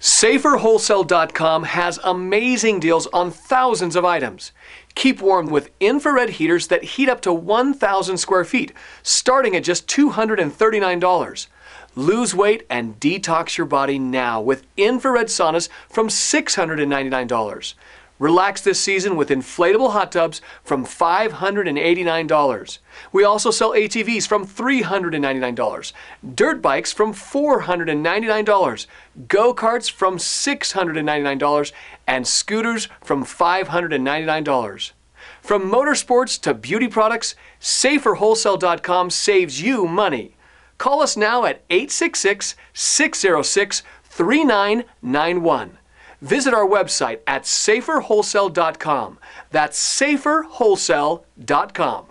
SaferWholesale.com has amazing deals on thousands of items. Keep warm with infrared heaters that heat up to 1,000 square feet, starting at just $239. Lose weight and detox your body now with infrared saunas from $699. Relax this season with inflatable hot tubs from $589. We also sell ATVs from $399, dirt bikes from $499, go karts from $699, and scooters from $599. From motorsports to beauty products, saferwholesale.com saves you money. Call us now at 866 606 3991. Visit our website at saferwholesale.com. That's saferwholesale.com.